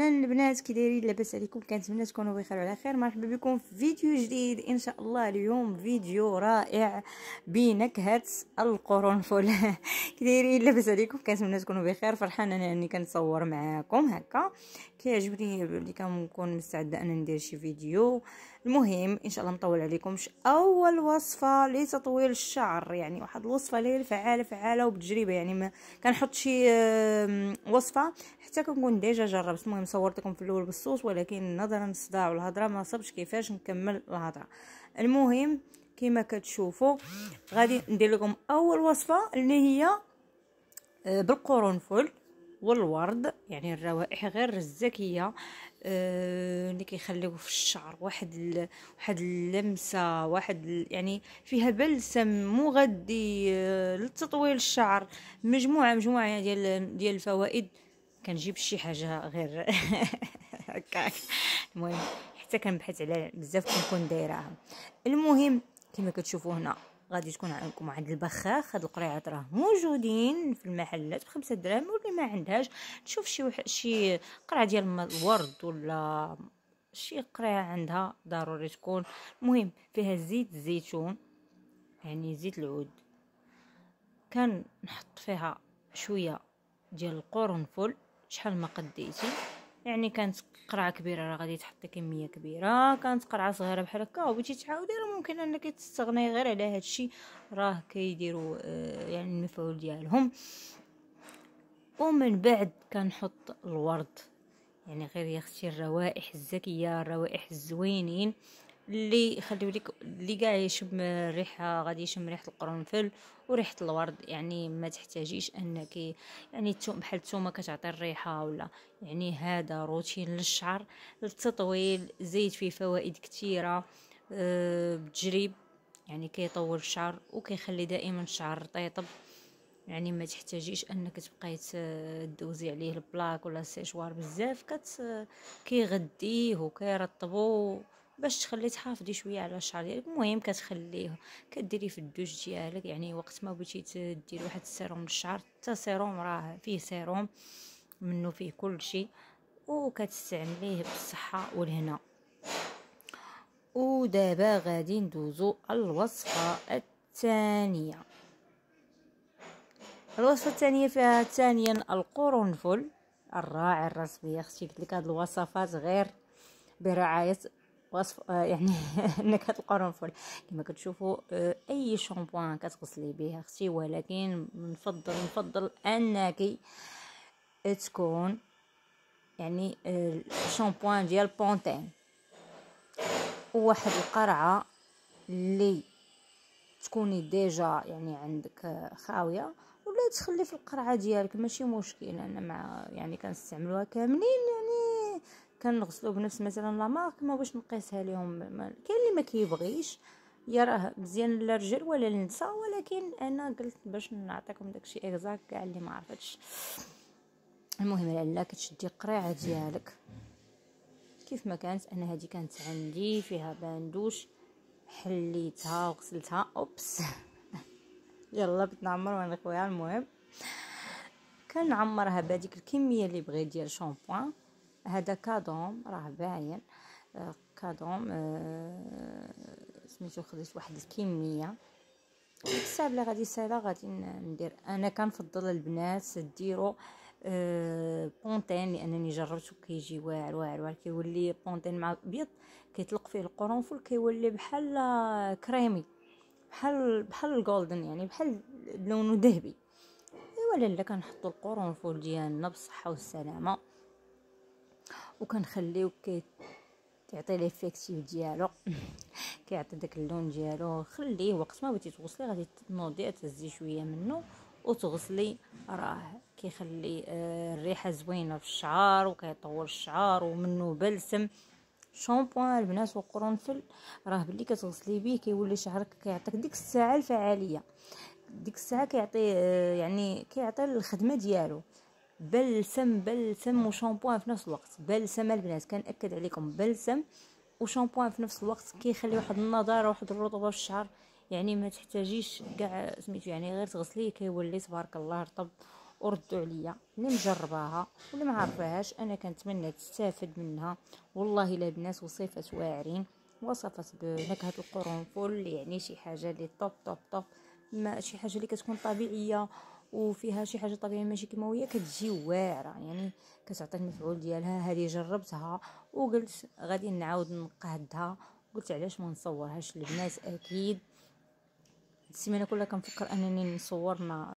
اهلا البنات كي دايرين لاباس عليكم كنتمنى تكونوا بخير وعلى خير مرحبا بكم في فيديو جديد ان شاء الله اليوم فيديو رائع بنكهه القرنفل كي دايرين لاباس عليكم كنتمنى تكونوا بخير فرحانه انا اني كنصور معاكم هكا كيعجبني اللي كنكون مستعده انا ندير شي فيديو المهم ان شاء الله مطول عليكمش اول وصفه لتطويل الشعر يعني واحد الوصفه اللي هي فعاله فعاله وبتجربه يعني ما كنحط شي وصفه حتى كنكون ديجا جربت المهم صورت لكم في الاول بالصوص ولكن نظرا للصداع والهضره ما صبش كيفاش نكمل الهضره المهم كما كتشوفوا غادي ندير لكم اول وصفه اللي هي آه، بالقرنفل والورد يعني الروائح غير الزكيه آه اللي كيخليو في الشعر واحد واحد اللمسه واحد يعني فيها بلسم مغذي آه، لتطويل الشعر مجموعه مجموعه ديال ديال الفوائد كنجيب شي حاجه غير هكاك المهم حتى كنبحث على بزاف كنكون دايراها المهم كما كتشوفوا هنا غادي تكون عندكم واحد البخاخ هاد القريعات راه موجودين في المحلات بخمسة دراهم واللي ما عندهاش تشوف شي وح... شي قرعه ديال الورد ولا شي قريعه عندها ضروري تكون المهم فيها زيت الزيتون يعني زيت العود كان نحط فيها شويه ديال القرنفل شحال ما قديتي يعني كانت قرعه كبيره راه غادي تحطي كميه كبيره كانت قرعه صغيره بحال هكا وبغيتي تعاودي راه ممكن انك تستغني غير على هذا الشيء راه كيديروا آه، يعني المفعول ديالهم ومن بعد كنحط الورد يعني غير يا اختي الروائح الزكيه الروائح الزوينين اللي يخليو لك اللي كاع يشم الريحه غادي يشم ريحه القرنفل وريحه الورد يعني ما تحتاجيش انك يعني التوم بحال التومه كتعطي الريحه ولا يعني هذا روتين للشعر للتطويل زيت فيه فوائد كثيره آه، بتجريب يعني كيطول الشعر وكيخلي دائما الشعر رطيطب يعني ما تحتاجيش انك تبقاي تدوزي عليه البلاك ولا السيشوار بزاف كت كيغديه وكيرطبو باش تخلي تحافظي شويه على الشعر ديالك المهم كتخليه كديري في الدوش ديالك يعني وقت ما بغيتي ديري واحد السيروم للشعر حتى سيروم راه فيه سيروم منه فيه كل شيء وكتستعمليه بالصحه والهنا ودابا غادي ندوزو الوصفه الثانيه الوصفه الثانيه فيها ثانيا القرنفل الرائع الرسمي اختي قلت لك هاد الوصفات غير برعايه وصف آه، يعني نكهه القرنفل كما كتشوفوا آه، اي شامبوان كتغسلي به اختي ولكن نفضل نفضل انك آه، تكون يعني الشامبوان ديال بونتين واحد القرعه اللي تكوني ديجا يعني عندك خاويه ولا تخلي في القرعه ديالك ماشي مشكل انا مع يعني كنستعملوها كاملين يعني كنغسلو بنفس مثلا لا مارك ما بغيتش نقيسها ليهم كاين اللي ما كيبغيش يا راه مزيان للرجل ولا للنساء ولكن انا قلت باش نعطيكم داكشي اكزاكت كاع اللي ما عرفتش المهم لالا كتشدي القريعه ديالك كيف ما كانت انا هذه كانت عندي فيها باندوش حليتها وغسلتها اوبس يلا بتنعمر وانا خويا المهم كنعمرها بهذيك الكميه اللي بغيت ديال شامبوان هذا كادوم راه باين آه، كادوم آه، سميتو خديت واحد الكميه حساب لي غادي سالا غادي ندير انا كنفضل البنات ديروا آه، بونتين لانني جربته كيجي واعر واعر واعر كيولي بونتين مع بيض كيطلق فيه القرنفل كيولي بحال كريمي بحال بحال الجولدن يعني بحال لونه ذهبي ايوا لا كنحطوا القرنفل ديالنا بالصحه والسلامه وكنخليو كي لي ليفيكتيف ديالو كيعطي داك اللون ديالو خليه وقت ما بغيتي تغسلي غادي تنوضي تهزي شويه منه وتغسلي راه كيخلي آه، الريحه زوينه في الشعر وكيطول الشعر ومنه بلسم شامبوان البنات وقرنفل راه بلي كتغسلي بيه كيولي شعرك كيعطيك ديك الساعه الفعاليه ديك الساعه كيعطي آه، يعني كيعطي الخدمه ديالو بلسم بلسم نعم. وشامبوان في نفس الوقت بلسم البنات كنأكد عليكم بلسم وشامبوان في نفس الوقت كيخلي واحد النضاره واحد الرطوبه في الشعر يعني ما تحتاجيش كاع سميتو يعني غير تغسليه كيولي تبارك الله رطب وردوا عليا اللي مجرباها واللي ما عارفاهاش انا كنتمنى تستافد منها والله الا البنات وصفات واعرين وصفات بنكهه القرنفل يعني شي حاجه اللي طوب طوب طوب ما شي حاجه اللي كتكون طبيعيه وفيها شي حاجه طبيعيه ماشي كيماويه كتجي واعره يعني كتعطي المفعول ديالها هذه جربتها وقلت غادي نعاود نقادها قلت علاش ما نصورهاش للناس اكيد السيمانه كلها كنفكر انني نصور ما